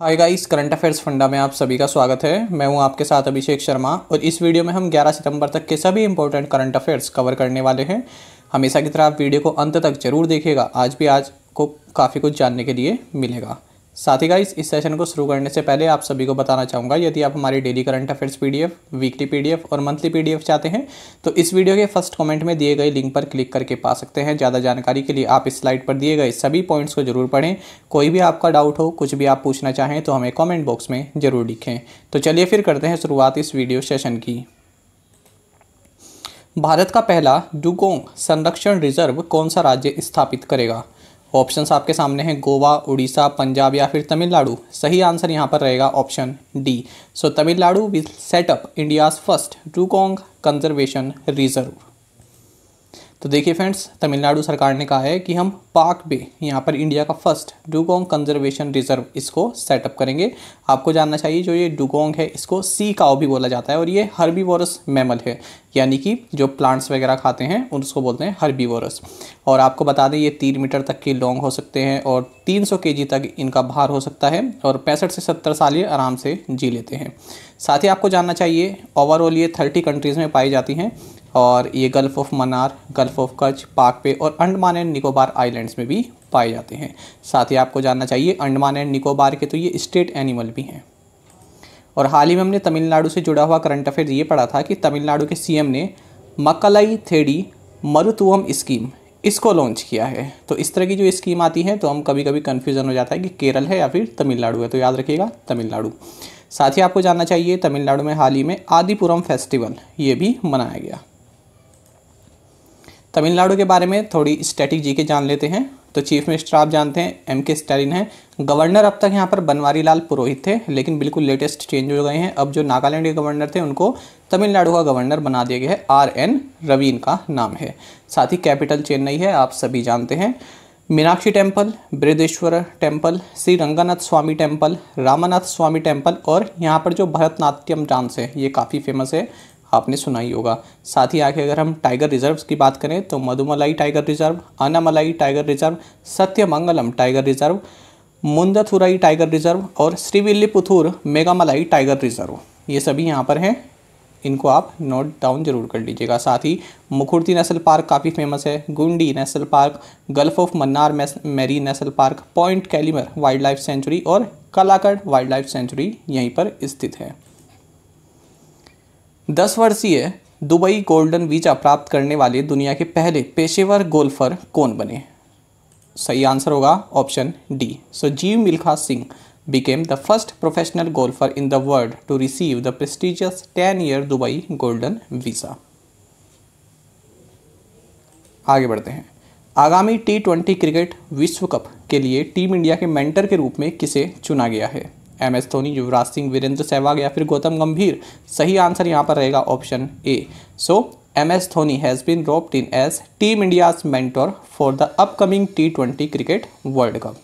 Hi guys current affairs funda में आप सभी का स्वागत है मैं हूं आपके साथ अभिषेक शर्मा और इस वीडियो में हम 11 सितंबर तक के सभी इंपॉर्टेंट करंट अफेयर्स कवर करने वाले हैं हमेशा की तरह आप वीडियो को अंत तक जरूर देखेगा आज भी आज को काफ़ी कुछ जानने के लिए मिलेगा साथ ही गाइस इस सेशन को शुरू करने से पहले आप सभी को बताना चाहूँगा यदि आप हमारी daily current affairs PDF weekly PDF और मंथली पीडीएफ चाहते हैं तो इस वीडियो के फर्स्ट कमेंट में दिए गए लिंक पर क्लिक करके पा सकते हैं ज़्यादा जानकारी के लिए आप इस स्लाइड पर दिए गए सभी पॉइंट्स को जरूर पढ़ें कोई भी आपका डाउट हो कुछ भी आप पूछना चाहें तो हमें कॉमेंट बॉक्स में ज़रूर लिखें तो चलिए फिर करते हैं शुरुआत इस वीडियो सेशन की भारत का पहला डुगोंग संरक्षण रिजर्व कौन सा राज्य स्थापित करेगा ऑप्शंस आपके सामने हैं गोवा उड़ीसा पंजाब या फिर तमिलनाडु सही आंसर यहाँ पर रहेगा option D so Tamil Nadu will set up India's first dugong conservation reserve तो देखिए फ्रेंड्स तमिलनाडु सरकार ने कहा है कि हम पाक बे यहाँ पर इंडिया का फर्स्ट डुगोंग कंजर्वेशन रिजर्व इसको सेटअप करेंगे आपको जानना चाहिए जो ये डुगोंग है इसको सी काओ भी बोला जाता है और ये हर्बीवोरस मैमल है यानी कि जो प्लांट्स वगैरह खाते हैं उसको बोलते हैं हर्बीवोरस और आपको बता दें ये तीन मीटर तक की लॉन्ग हो सकते हैं और के जी तक इनका भार हो सकता है और पैंसठ से सत्तर साल ये आराम से जी लेते हैं साथ ही आपको जानना चाहिए ओवरऑल ये थर्टी कंट्रीज़ में पाई जाती हैं और ये gulf of Mannar gulf of Kutch Palk पे और अंडमान एंड निकोबार आइलैंड्स में भी पाए जाते हैं साथ ही आपको जानना चाहिए अंडमान एंड निकोबार के तो ये स्टेट एनिमल भी हैं और हाल ही में हमने तमिलनाडु से जुड़ा हुआ करंट अफेयर ये पढ़ा था कि तमिलनाडु के सी ने मकलई थेडी मरुतुअम स्कीम इसको लॉन्च किया है तो इस तरह की जो स्कीम आती है तो हम कभी कभी कन्फ्यूज़न हो जाता है कि केरल है या फिर तमिलनाडु है तो याद रखिएगा तमिलनाडु साथ ही आपको जानना चाहिए तमिलनाडु में हाल ही में आदिपुरम फेस्टिवल ये भी मनाया गया तमिलनाडु के बारे में थोड़ी स्टैटिक जी के जान लेते हैं तो चीफ मिनिस्टर आप जानते हैं एम के स्टालिन हैं गवर्नर अब तक यहाँ पर बनवारी लाल पुरोहित थे लेकिन बिल्कुल लेटेस्ट चेंज हो गए हैं अब जो नागालैंड के गवर्नर थे उनको तमिलनाडु का गवर्नर बना दिया गया है आर एन रवीन का नाम है साथ ही कैपिटल चेन्नई है आप सभी जानते हैं Meenakshi temple Brihadeeswara temple Shri Ranganatha Swamy temple Ramanatha Swamy temple और यहाँ पर जो भरतनाट्यम डांस है ये काफ़ी फेमस है आपने सुना ही होगा साथ ही आके अगर हम टाइगर रिजर्व्स की बात करें तो Mudumalai tiger reserve Anamalai tiger reserve Sathyamangalam tiger reserve Mundanthurai tiger reserve और श्रीविल्लीपुथुर मेगामलाई टाइगर रिजर्व ये सभी यहाँ पर हैं इनको आप नोट डाउन जरूर कर लीजिएगा साथ ही मुखुर्ती नेशनल पार्क काफ़ी फेमस है Guindy national park gulf of Mannar marine national park point Calimere wildlife sanctuary और कलाकड़ वाइल्ड लाइफ सेंचुरी यहीं पर स्थित है दस वर्षीय दुबई गोल्डन वीज़ा प्राप्त करने वाले दुनिया के पहले पेशेवर गोल्फर कौन बने सही आंसर होगा option D so Jeev Milkha Singh became the first professional golfer in the world to receive the prestigious ten year Dubai golden visa आगे बढ़ते हैं आगामी टी ट्वेंटी क्रिकेट विश्व कप के लिए टीम इंडिया के मेंटर के रूप में किसे चुना गया है एम एस धोनी युवराज सिंह वीरेंद्र सहवाग या फिर गौतम गंभीर सही आंसर यहाँ पर रहेगा option A so M S Dhoni has been roped in as team India mentor for the upcoming T twenty cricket world cup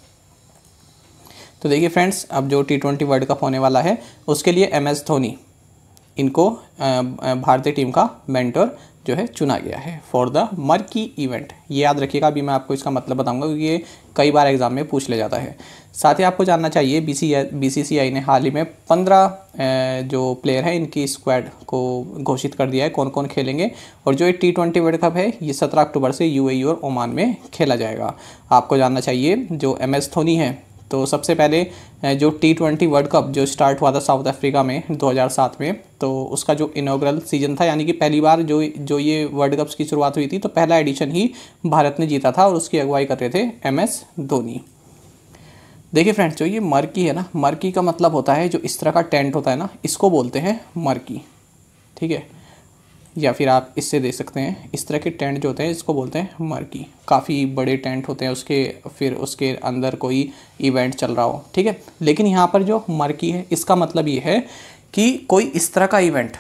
तो देखिए फ्रेंड्स अब जो टी ट्वेंटी वर्ल्ड कप होने वाला है उसके लिए एम एस धोनी इनको भारतीय टीम का मेंटोर जो है चुना गया है फॉर द मर्की इवेंट ये याद रखिएगा अभी मैं आपको इसका मतलब बताऊंगा क्योंकि ये कई बार एग्जाम में पूछ ले जाता है साथ ही आपको जानना चाहिए बी सी ने हाल ही में पंद्रह जो प्लेयर हैं इनकी स्क्वाड को घोषित कर दिया है कौन कौन खेलेंगे और जो ये टी ट्वेंटी वर्ल्ड कप है ये सत्रह अक्टूबर से यू e और ओमान में खेला जाएगा आपको जानना चाहिए जो एम एस धोनी है तो सबसे पहले जो टी ट्वेंटी वर्ल्ड कप जो स्टार्ट हुआ था साउथ अफ्रीका में 2007 में तो उसका जो इनोग्रल सीजन था यानी कि पहली बार जो जो ये वर्ल्ड कप्स की शुरुआत हुई थी तो पहला एडिशन ही भारत ने जीता था और उसकी अगुवाई कर रहे थे एम एस धोनी देखिए फ्रेंड्स जो ये मर्की है ना मर्की का मतलब होता है जो इस तरह का टेंट होता है ना इसको बोलते हैं मर्की ठीक है या फिर आप इससे दे सकते हैं इस तरह के टेंट जो होते हैं इसको बोलते हैं मार्की काफ़ी बड़े टेंट होते हैं उसके फिर उसके अंदर कोई इवेंट चल रहा हो ठीक है लेकिन यहाँ पर जो मर्की है इसका मतलब ये है कि कोई इस तरह का इवेंट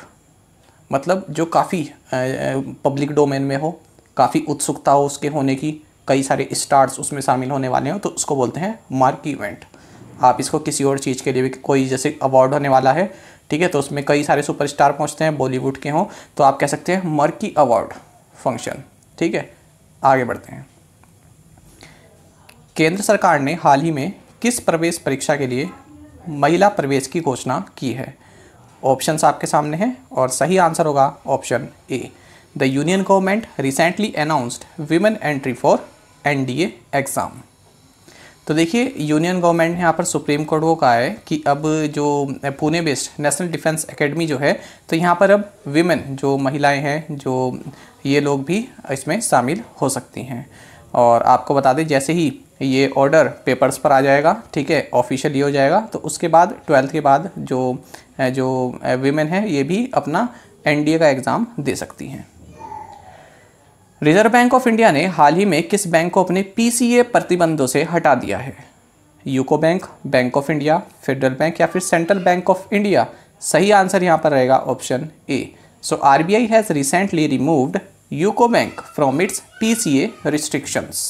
मतलब जो काफ़ी पब्लिक डोमेन में हो काफ़ी उत्सुकता हो उसके होने की कई सारे स्टार्स उसमें शामिल होने वाले हों तो उसको बोलते हैं मार्की इवेंट आप इसको किसी और चीज़ के लिए भी कोई जैसे अवार्ड होने वाला है ठीक है तो उसमें कई सारे सुपरस्टार पहुंचते हैं बॉलीवुड के हों तो आप कह सकते हैं मर्की अवार्ड फंक्शन ठीक है आगे बढ़ते हैं केंद्र सरकार ने हाल ही में किस प्रवेश परीक्षा के लिए महिला प्रवेश की घोषणा की है ऑप्शन आपके सामने हैं और सही आंसर होगा option A the union government recently announced women entry for NDA exam तो देखिए यूनियन गवर्नमेंट ने यहाँ पर सुप्रीम कोर्ट को कहा है कि अब जो Pune based national defence academy जो है तो यहाँ पर अब विमेन जो महिलाएं हैं जो ये लोग भी इसमें शामिल हो सकती हैं और आपको बता दें जैसे ही ये ऑर्डर पेपर्स पर आ जाएगा ठीक है ऑफिशियली हो जाएगा तो उसके बाद ट्वेल्थ के बाद जो जो वीमेन है ये भी अपना एन का एग्ज़ाम दे सकती हैं रिजर्व बैंक ऑफ इंडिया ने हाल ही में किस बैंक को अपने पीसीए प्रतिबंधों से हटा दिया है UCO bank bank of India federal bank या फिर सेंट्रल बैंक ऑफ इंडिया सही आंसर यहाँ पर रहेगा option A so R B I has recently removed UCO bank from its P C A restrictions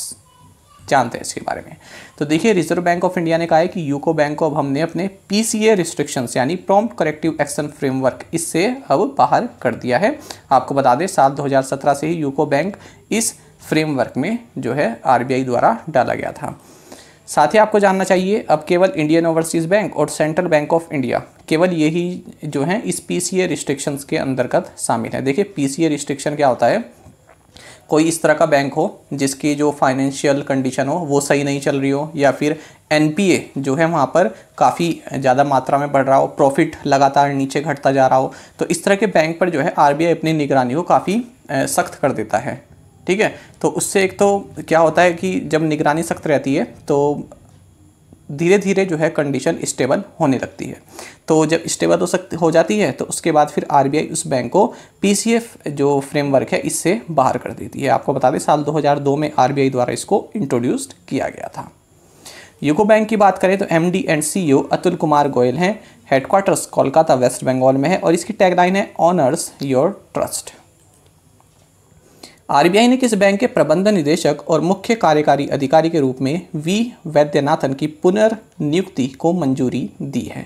जानते हैं इसके बारे में तो देखिए रिजर्व बैंक ऑफ इंडिया ने कहा है कि यूको बैंक को अब हमने अपने पीसीए रिस्ट्रिक्शंस यानी प्रॉम्प्ट करेक्टिव एक्शन फ्रेमवर्क इससे अब बाहर कर दिया है आपको बता दें साल 2017 से ही यूको बैंक इस फ्रेमवर्क में जो है आरबीआई द्वारा डाला गया था साथ ही आपको जानना चाहिए अब केवल इंडियन ओवरसीज़ बैंक और सेंट्रल बैंक ऑफ इंडिया केवल यही जो है इस ए रिस्ट्रिक्शंस के अंतर्गत शामिल है देखिए पीसीए रिस्ट्रिक्शन क्या होता है कोई इस तरह का बैंक हो जिसकी जो फाइनेंशियल कंडीशन हो वो सही नहीं चल रही हो या फिर एन जो है वहाँ पर काफ़ी ज़्यादा मात्रा में बढ़ रहा हो प्रॉफिट लगातार नीचे घटता जा रहा हो तो इस तरह के बैंक पर जो है आर अपनी निगरानी को काफ़ी सख्त कर देता है ठीक है तो उससे एक तो क्या होता है कि जब निगरानी सख्त रहती है तो धीरे धीरे जो है कंडीशन स्टेबल होने लगती है तो जब स्टेबल हो सकती हो जाती है तो उसके बाद फिर आर उस बैंक को पी जो फ्रेमवर्क है इससे बाहर कर देती है आपको बता दें साल 2002 में आर द्वारा इसको इंट्रोड्यूस्ड किया गया था यूको बैंक की बात करें तो M D and C Atul Kumar Goel हैं हेडक्वार्टर्स कोलकाता वेस्ट बंगाल में है और इसकी टैगलाइन है ऑनर्स योर ट्रस्ट आरबीआई ने किस बैंक के प्रबंध निदेशक और मुख्य कार्यकारी अधिकारी के रूप में वी वैद्यनाथन की पुनर्नियुक्ति को मंजूरी दी है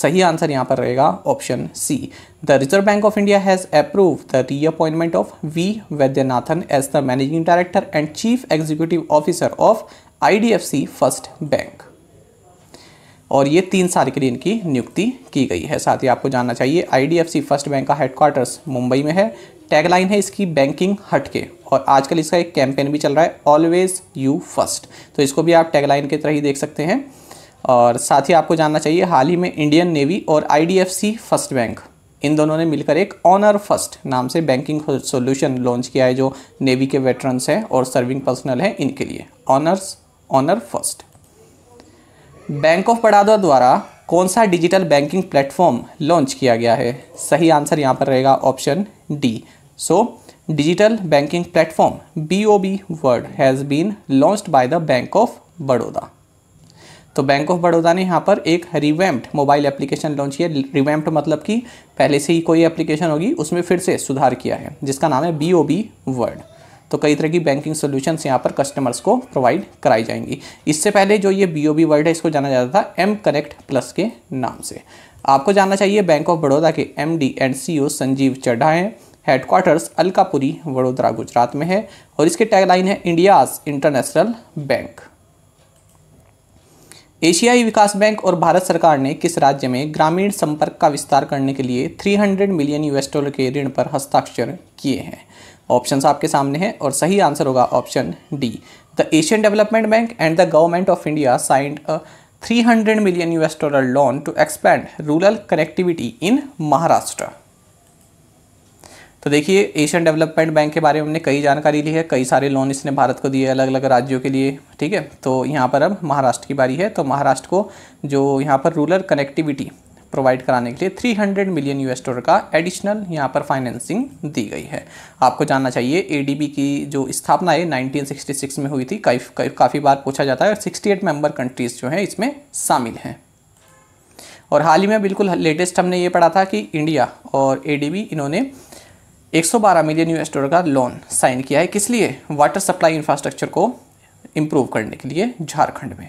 सही आंसर यहां पर रहेगा option C the reserve bank of India has approve the reappointment of V Vaidyanathan as the managing director and chief executive officer of I first bank और ये तीन साल के लिए इनकी नियुक्ति की गई है साथ ही आपको जानना चाहिए आई फर्स्ट बैंक का हेडक्वार्टर्स मुंबई में है टैगलाइन है इसकी बैंकिंग हट के और आजकल इसका एक कैंपेन भी चल रहा है ऑलवेज यू फर्स्ट तो इसको भी आप टैगलाइन के तरह ही देख सकते हैं और साथ ही आपको जानना चाहिए हाल ही में इंडियन नेवी और आईडीएफसी फर्स्ट बैंक इन दोनों ने मिलकर एक ऑनर फर्स्ट नाम से बैंकिंग सोल्यूशन लॉन्च किया है जो नेवी के वेटरन्स हैं और सर्विंग पर्सनल हैं इनके लिए honours honour first bank of Baroda द्वारा कौन सा डिजिटल बैंकिंग प्लेटफॉर्म लॉन्च किया गया है सही आंसर यहाँ पर रहेगा option D So, digital banking platform BOB word has been launched by the Bank of Baroda. तो बैंक ऑफ बड़ौदा ने यहाँ पर एक रिवैम्प्ड मोबाइल एप्लीकेशन लॉन्च किया रिवैम्प्ड मतलब कि पहले से ही कोई एप्लीकेशन होगी उसमें फिर से सुधार किया है जिसका नाम है बी ओ बी वर्ड तो कई तरह की बैंकिंग सोल्यूशंस यहाँ पर कस्टमर्स को प्रोवाइड कराई जाएंगी इससे पहले जो ये बी ओ बी वर्ड है इसको जाना जाता था एम कनेक्ट प्लस के नाम से आपको जानना चाहिए बैंक ऑफ बड़ौदा के M D and C O Sanjiv Chadha हैं हेडक्वार्टर्स अलकापुरी वडोदरा गुजरात में है और इसके टैगलाइन है इंडियाज इंटरनेशनल बैंक एशियाई विकास बैंक और भारत सरकार ने किस राज्य में ग्रामीण संपर्क का विस्तार करने के लिए 300 मिलियन यूएस डॉलर के ऋण पर हस्ताक्षर किए हैं ऑप्शंस आपके सामने हैं और सही आंसर होगा option D the Asian development bank and the government of India signed a 300 million US dollar loan to expand rural connectivity in Maharashtra तो देखिए एशियन डेवलपमेंट बैंक के बारे में हमने कई जानकारी ली है कई सारे लोन इसने भारत को दिए अलग अलग राज्यों के लिए ठीक है तो यहाँ पर अब महाराष्ट्र की बारी है तो महाराष्ट्र को जो यहाँ पर रूरल कनेक्टिविटी प्रोवाइड कराने के लिए 300 मिलियन यूएस डॉलर का एडिशनल यहाँ पर फाइनेंसिंग दी गई है आपको जानना चाहिए एडीबी की जो स्थापना है 1966 में हुई थी काफ़ी काफ़ी बार पूछा जाता है और 68 मेंबर कंट्रीज़ जो हैं इसमें शामिल हैं और हाल ही में बिल्कुल लेटेस्ट हमने ये पढ़ा था कि इंडिया और ए इन्होंने 112 मिलियन यूएस डॉलर का लोन साइन किया है किस लिए वाटर सप्लाई इंफ्रास्ट्रक्चर को इम्प्रूव करने के लिए झारखंड में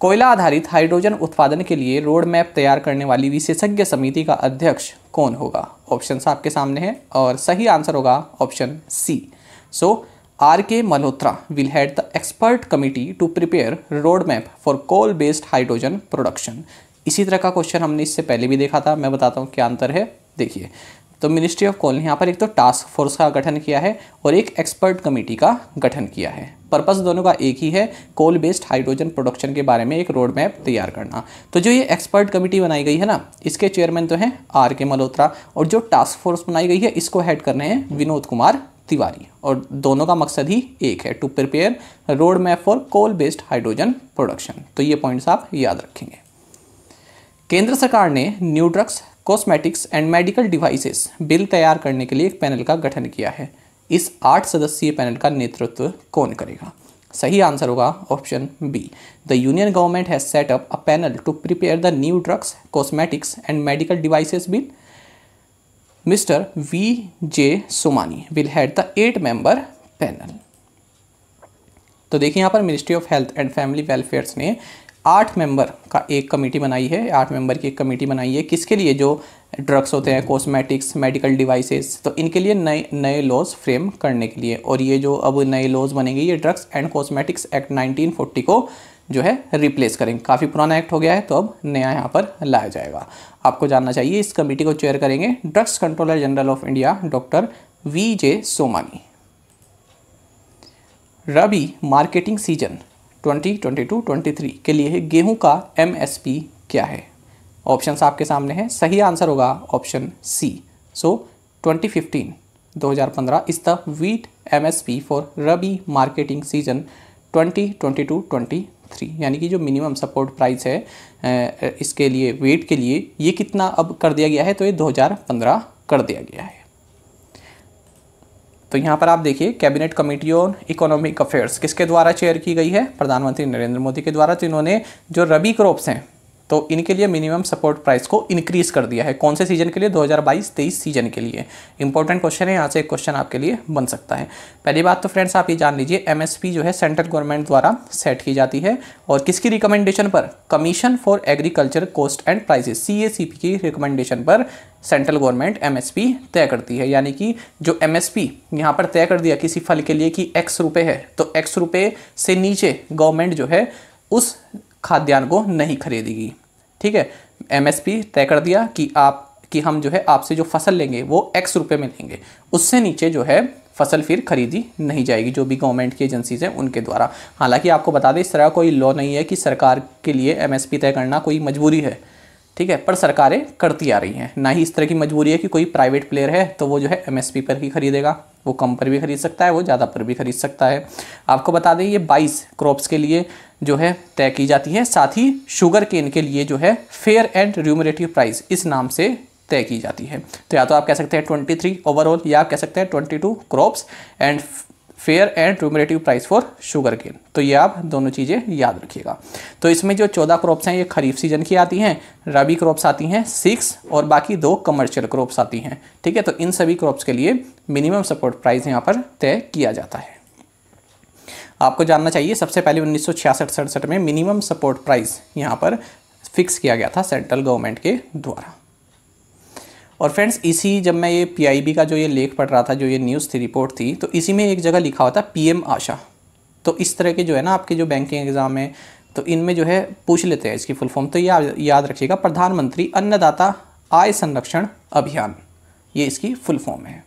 कोयला आधारित हाइड्रोजन उत्पादन के लिए रोड मैप तैयार करने वाली विशेषज्ञ समिति का अध्यक्ष कौन होगा ऑप्शन आपके सामने है और सही आंसर होगा option C so R K Malhotra will head the expert committee to prepare road map for coal based hydrogen production इसी तरह का क्वेश्चन हमने इससे पहले भी देखा था मैं बताता हूँ क्या अंतर है देखिए तो मिनिस्ट्री ऑफ कोल ने यहाँ पर एक तो टास्क फोर्स का गठन किया है और एक एक्सपर्ट कमेटी का गठन किया है पर्पस दोनों का एक ही है कोल बेस्ड हाइड्रोजन प्रोडक्शन के बारे में एक रोड मैप तैयार करना तो जो ये एक्सपर्ट कमेटी बनाई गई है ना इसके चेयरमैन तो हैं आर के मल्होत्रा और जो टास्क फोर्स बनाई गई है इसको हेड कर रहे हैं विनोद कुमार तिवारी और दोनों का मकसद ही एक है to prepare road map for coal based hydrogen production तो ये पॉइंट्स आप याद रखेंगे केंद्र सरकार ने new drugs cosmetics and medical devices bill तैयार करने के लिए एक पैनल का गठन किया है इस आठ सदस्यीय पैनल का नेतृत्व कौन करेगा सही आंसर होगा option B the union government has set up a panel to prepare the new drugs cosmetics and medical devices bill mister V J Somani will head the eight member panel तो देखिए यहाँ पर ministry of health and family welfares ने आठ member का एक committee बनाई है आठ मेंबर की एक कमेटी बनाई है किसके लिए जो ड्रग्स होते हैं कॉस्मेटिक्स मेडिकल डिवाइसेस तो इनके लिए नए नए लॉज फ्रेम करने के लिए और ये जो अब नए लॉज बनेंगे ये ड्रग्स एंड कॉस्मेटिक्स एक्ट 1940 को जो है रिप्लेस करेंगे काफ़ी पुराना एक्ट हो गया है तो अब नया यहाँ पर लाया जाएगा आपको जानना चाहिए इस कमेटी को चेयर करेंगे drugs controller general of India doctor V J Somani rabi marketing season 2022 23 के लिए गेहूं का एम क्या है ऑप्शंस आपके सामने हैं सही आंसर होगा option C so 2015 2015 is the wheat P for rabi marketing season 2022 23 यानी कि जो मिनिमम सपोर्ट प्राइस है इसके लिए वेट के लिए ये कितना अब कर दिया गया है तो ये 2015 कर दिया गया है तो यहाँ पर आप देखिए cabinet committee on economic affairs किसके द्वारा चेयर की गई है प्रधानमंत्री नरेंद्र मोदी के द्वारा तो इन्होंने जो रबी क्रॉप्स हैं तो इनके लिए मिनिमम सपोर्ट प्राइस को इंक्रीज़ कर दिया है कौन से सीजन के लिए 2022-23 सीजन के लिए इंपॉर्टेंट क्वेश्चन है यहाँ से एक क्वेश्चन आपके लिए बन सकता है पहली बात तो फ्रेंड्स आप ये जान लीजिए एमएसपी जो है सेंट्रल गवर्नमेंट द्वारा सेट की जाती है और किसकी रिकमेंडेशन पर commission for agriculture cost and prices C की रिकमेंडेशन पर सेंट्रल गवर्नमेंट एम तय करती है यानी कि जो एमएसपी यहाँ पर तय कर दिया किसी फल के लिए कि एक्स रुपये है तो एक्स रुपये से नीचे गवर्नमेंट जो है उस खाद्यान्न को नहीं खरीदेगी ठीक है एमएसपी तय कर दिया कि आप कि हम जो है आपसे जो फसल लेंगे वो एक्स रुपये में लेंगे उससे नीचे जो है फसल फिर खरीदी नहीं जाएगी जो भी गवर्नमेंट की एजेंसीज हैं उनके द्वारा हालांकि आपको बता दें इस तरह कोई लॉ नहीं है कि सरकार के लिए एमएसपी तय करना कोई मजबूरी है ठीक है पर सरकारें करती आ रही हैं ना ही इस तरह की मजबूरी है कि कोई प्राइवेट प्लेयर है तो वो जो है एमएसपी पर ही खरीदेगा वो कम पर भी खरीद सकता है वो ज़्यादा पर भी खरीद सकता है आपको बता दें ये 22 क्रॉप्स के लिए जो है तय की जाती है साथ ही शुगर केन के लिए जो है फेयर एंड र्यूमरेटिव प्राइस इस नाम से तय की जाती है तो या तो आप कह सकते हैं 23 ओवरऑल या आप कह सकते हैं 22 crops and fair and remunerative price for sugarcane तो ये आप दोनों चीज़ें याद रखिएगा तो इसमें जो चौदह क्रॉप्स हैं ये खरीफ सीजन की आती हैं रबी क्रॉप्स आती हैं सिक्स और बाकी दो कमर्शियल क्रॉप्स आती हैं ठीक है तो इन सभी क्रॉप्स के लिए मिनिमम सपोर्ट प्राइस यहाँ पर तय किया जाता है आपको जानना चाहिए सबसे पहले उन्नीस सौ में मिनिमम सपोर्ट प्राइस यहाँ पर फिक्स किया गया था सेंट्रल गवर्नमेंट के द्वारा और फ्रेंड्स इसी जब मैं ये पीआईबी का जो ये लेख पढ़ रहा था जो ये न्यूज़ थी रिपोर्ट थी तो इसी में एक जगह लिखा हुआ था पीएम आशा तो इस तरह के जो है ना आपके जो बैंकिंग एग्ज़ाम है तो इनमें जो है पूछ लेते हैं इसकी फुल फॉर्म तो ये या, याद रखिएगा प्रधानमंत्री अन्नदाता आय संरक्षण अभियान ये इसकी फुल फॉर्म है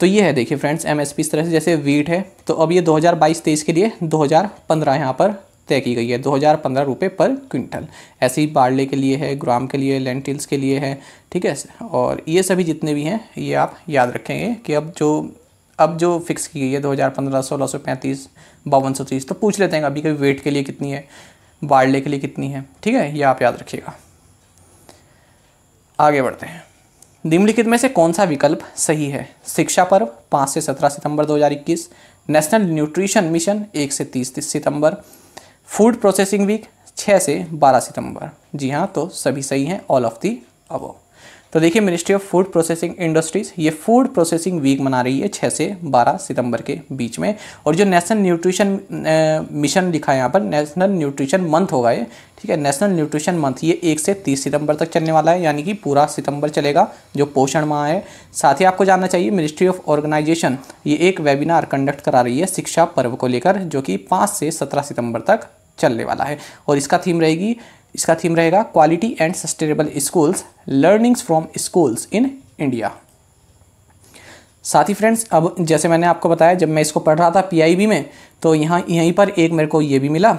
तो ये है देखिए फ्रेंड्स एमएसपी इस तरह से जैसे वीट है तो अब ये 2022-23 के लिए 2015 हज़ार यहाँ पर तय की गई है दो हज़ार पंद्रह रुपये पर क्विंटल ऐसे ही बाड़ले के लिए है ग्राम के लिए लेंटिल्स के लिए है ठीक है और ये सभी जितने भी हैं ये आप याद रखेंगे कि अब जो अब जो फिक्स की गई है दो हज़ार पंद्रह सोलह सौ पैंतीस बावन सौ तीस तो पूछ लेते हैं अभी कभी वेट के लिए कितनी है बाड़ले के लिए कितनी है ठीक है ये आप याद रखिएगा आगे बढ़ते हैं निम्नलिखित में से कौन सा विकल्प सही है शिक्षा पर्व पाँच से सत्रह सितंबर 2021 नेशनल न्यूट्रिशन मिशन एक से तीस सितंबर फूड प्रोसेसिंग वीक छः से बारह सितंबर जी हाँ तो सभी सही हैं ऑल ऑफ दी अबो तो देखिए ministry of food processing industries ये फूड प्रोसेसिंग वीक मना रही है 6 से 12 सितंबर के बीच में और जो नेशनल न्यूट्रिशन मिशन लिखा है यहाँ पर नेशनल न्यूट्रिशन मंथ होगा ये ठीक है नेशनल न्यूट्रिशन मंथ ये एक से तीस सितंबर तक चलने वाला है यानी कि पूरा सितंबर चलेगा जो पोषण माह है साथ ही आपको जानना चाहिए मिनिस्ट्री ऑफ ऑर्गेनाइजेशन ये एक वेबिनार कंडक्ट करा रही है शिक्षा पर्व को लेकर जो कि पाँच से सत्रह सितंबर तक चलने वाला है और इसका थीम रहेगी इसका थीम रहेगा quality and sustainable schools learnings from schools in India साथ ही फ्रेंड्स अब जैसे मैंने आपको बताया जब मैं इसको पढ़ रहा था पीआईबी में तो यहाँ यहीं पर एक मेरे को ये भी मिला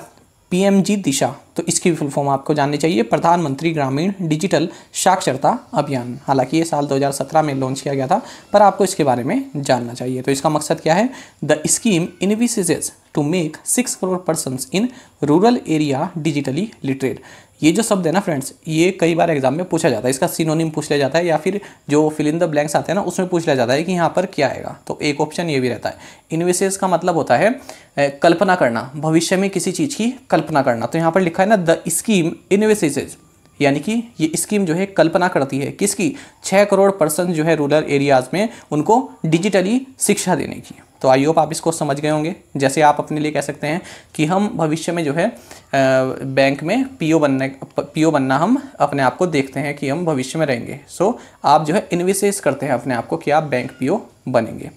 पीएमजी दिशा तो इसकी फुल फॉर्म आपको जाननी चाहिए प्रधानमंत्री ग्रामीण डिजिटल साक्षरता अभियान हालांकि ये साल 2017 में लॉन्च किया गया था पर आपको इसके बारे में जानना चाहिए तो इसका मकसद क्या है the scheme envisages to make six crore person in rural area digitally literate ये जो शब्द है ना फ्रेंड्स ये कई बार एग्जाम में पूछा जाता है इसका सिनोनिम पूछ लिया जाता है या फिर जो फिल इन द ब्लैंक्स आते हैं ना उसमें पूछ लिया जाता है कि यहाँ पर क्या आएगा तो एक ऑप्शन ये भी रहता है इन्वेसेस का मतलब होता है कल्पना करना भविष्य में किसी चीज़ की कल्पना करना तो यहाँ पर लिखा है ना द स्कीम इन्वेसेज यानी कि ये स्कीम जो है कल्पना करती है किसकी छः करोड़ पर्सन जो है रूरल एरियाज़ में उनको डिजिटली शिक्षा देने की तो आई होप आप इसको समझ गए होंगे जैसे आप अपने लिए कह सकते हैं कि हम भविष्य में जो है बैंक में पीओ बनने पीओ बनना हम अपने आप को देखते हैं कि हम भविष्य में रहेंगे सो so, आप जो है इन्विसेस करते हैं अपने आप को कि आप बैंक पीओ बनेंगे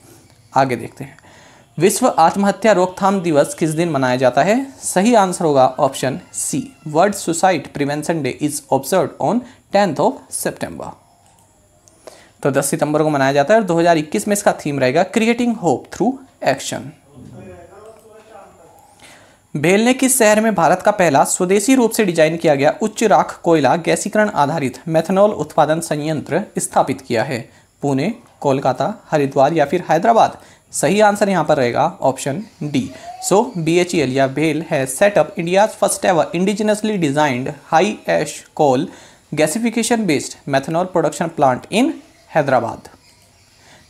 आगे देखते हैं विश्व आत्महत्या रोकथाम दिवस किस दिन मनाया जाता है सही आंसर होगा option C world suicide prevention day is observe on tenth of September तो 10 सितंबर को मनाया जाता है और 2021 में इसका थीम रहेगा क्रिएटिंग होप थ्रू एक्शन भेल ने किस शहर में भारत का पहला स्वदेशी रूप से डिजाइन किया गया उच्च राख कोयला गैसीकरण आधारित मेथनॉल उत्पादन संयंत्र स्थापित किया है पुणे कोलकाता हरिद्वार या फिर हैदराबाद सही आंसर यहां पर रहेगा option D so B H L या भेल है set up India first ever indigenously designed high ash coal gasification based methanol production plant in Hyderabad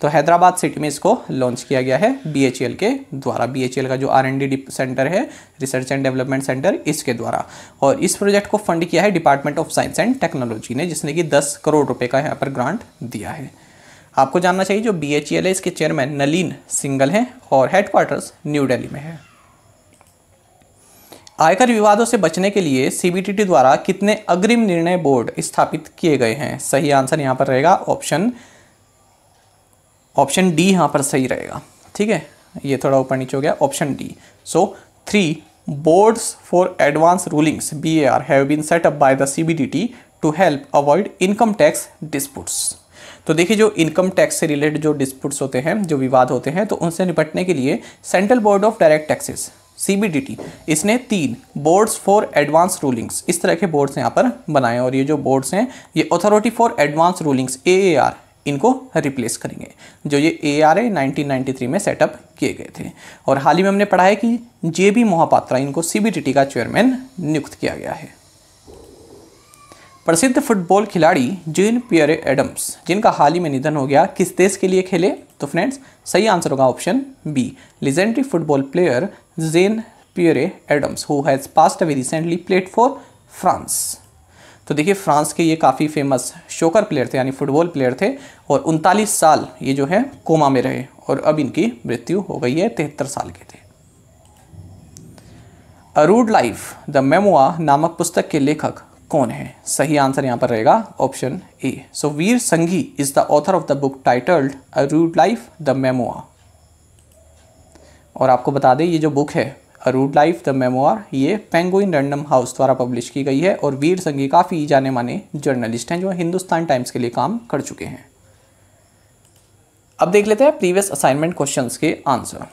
तो हैदराबाद सिटी में इसको लॉन्च किया गया है बी के द्वारा बी का जो आर एंड सेंटर है रिसर्च एंड डेवलपमेंट सेंटर इसके द्वारा और इस प्रोजेक्ट को फंड किया है department of science and technology ने जिसने कि दस करोड़ रुपये का यहाँ पर ग्रांट दिया है आपको जानना चाहिए जो बी है इसके चेयरमैन नलीन सिंगल हैं और हेडक्वार्टर्स न्यू डेली में है आयकर विवादों से बचने के लिए सीबीटीटी द्वारा कितने अग्रिम निर्णय बोर्ड स्थापित किए गए हैं सही आंसर यहां पर रहेगा ऑप्शन ऑप्शन डी यहां पर सही रहेगा ठीक है ये थोड़ा ऊपर नीचे हो गया option D so three boards for advance rulings B A R have been set up by the C B D T to help avoid income tax disputes तो देखिए जो इनकम टैक्स से रिलेटेड जो डिस्प्यूट्स होते हैं जो विवाद होते हैं तो उनसे निपटने के लिए central board of direct taxes CBDT इसने तीन बोर्ड्स फॉर एडवांस रूलिंग्स इस तरह के बोर्ड्स यहाँ पर बनाए और ये जो बोर्ड्स हैं ये authority for advance rulings A इनको रिप्लेस करेंगे जो ये ए आर ए नाइनटीन में सेटअप किए गए थे और हाल ही में हमने पढ़ा है कि जे बी मोहापात्रा इनको सीबीडीटी का चेयरमैन नियुक्त किया गया है प्रसिद्ध फुटबॉल खिलाड़ी जीन पियरे एडम्स जिनका हाल ही में निधन हो गया किस देश के लिए खेले तो फ्रेंड्स सही आंसर होगा option B legendary football player Jean Pierre Adams who has passed away recently played for France तो देखिए फ्रांस के ये काफ़ी फेमस शोकर प्लेयर थे यानी फुटबॉल प्लेयर थे और उनतालीस साल ये जो है कोमा में रहे और अब इनकी मृत्यु हो गई है तिहत्तर साल के थे अरूड लाइफ द मेमोआ नामक पुस्तक के लेखक कौन है सही आंसर यहाँ पर रहेगा option A so Vir Sanghvi is the author of the book titled a rude life the memoir और आपको बता दें ये जो बुक है रूड लाइफ द मेमोर ये पेंगुइन रैंडम हाउस द्वारा पब्लिश की गई है और वीर संघी काफ़ी जाने माने जर्नलिस्ट हैं जो हिंदुस्तान टाइम्स के लिए काम कर चुके हैं अब देख लेते हैं प्रीवियस असाइनमेंट क्वेश्चन के answer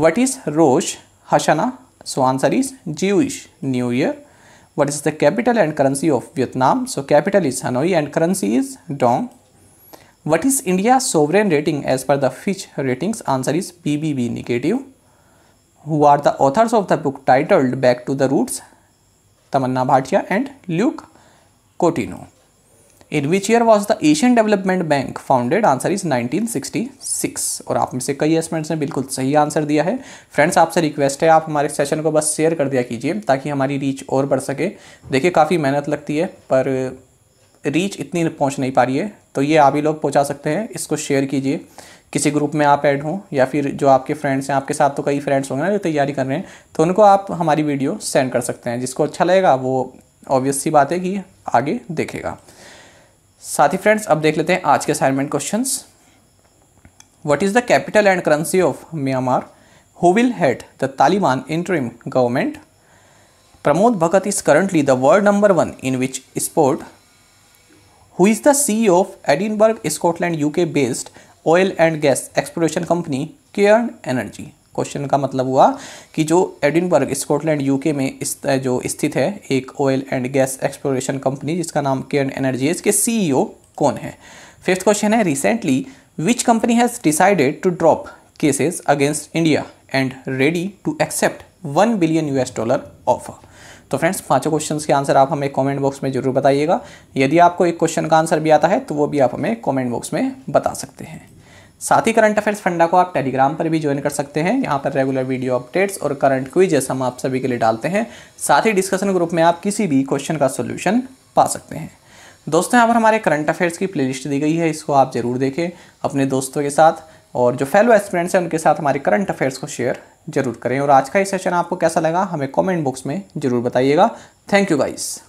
what is Rosh Hashanah so answer is Jewish new year what is the capital and currency of Vietnam so capital is Hanoi and currency is dong What is India's sovereign rating as per the Fitch ratings? Answer is BBB negative. Who are the authors of the book titled Back to the Roots? Tamanna Bhatia and Luke Cotino. In which year was the Asian development Bank founded answer is 1966 और आप में से कई students ने बिल्कुल सही answer दिया है फ्रेंड्स आपसे रिक्वेस्ट है आप हमारे सेशन को बस शेयर कर दिया कीजिए ताकि हमारी रीच और बढ़ सके देखिए काफ़ी मेहनत लगती है पर रीच इतनी पहुंच नहीं पा रही है तो ये आप ही लोग पहुँचा सकते हैं इसको शेयर कीजिए किसी ग्रुप में आप ऐड हों या फिर जो आपके फ्रेंड्स हैं आपके साथ तो कई फ्रेंड्स होंगे ना जो तैयारी कर रहे हैं तो उनको आप हमारी वीडियो सेंड कर सकते हैं जिसको अच्छा लगेगा वो ऑब्वियस सी बात है कि आगे देखेगा साथ ही फ्रेंड्स अब देख लेते हैं आज के assignment question what is the capital and currency of Myanmar who will head the Taliban interim government Pramod Bhagat is currently the world number one in which sport who is the CEO of Edinburgh, Scotland, UK based oil and gas exploration company Cairn Energy question का मतलब हुआ कि जो Edinburgh Scotland UK में इस जो स्थित है एक oil and gas exploration company जिसका नाम केयर्न एनर्जी है इसके सीईओ e कौन है फिफ्थ क्वेश्चन है recently which company has decided to drop cases against India and ready to accept one billion US dollar offer तो फ्रेंड्स पाँचों question के आंसर आप हमें कॉमेंट बॉक्स में जरूर बताइएगा यदि आपको एक क्वेश्चन का आंसर भी आता है तो वो भी आप हमें कॉमेंट बॉक्स में बता सकते हैं साथ ही करंट अफेयर्स फंडा को आप टेलीग्राम पर भी ज्वाइन कर सकते हैं यहाँ पर रेगुलर वीडियो अपडेट्स और करंट क्विजेस हम आप सभी के लिए डालते हैं साथ ही डिस्कशन ग्रुप में आप किसी भी क्वेश्चन का सोल्यूशन पा सकते हैं दोस्तों यहाँ पर हमारे करंट अफेयर्स की प्लेलिस्ट दी गई है इसको आप ज़रूर देखें अपने दोस्तों के साथ और जो फेलो एस्पिरेंट्स हैं उनके साथ हमारे करंट अफेयर्स को शेयर जरूर करें और आज का ये सेशन आपको कैसा लगा हमें कमेंट बॉक्स में ज़रूर बताइएगा थैंक यू गाइस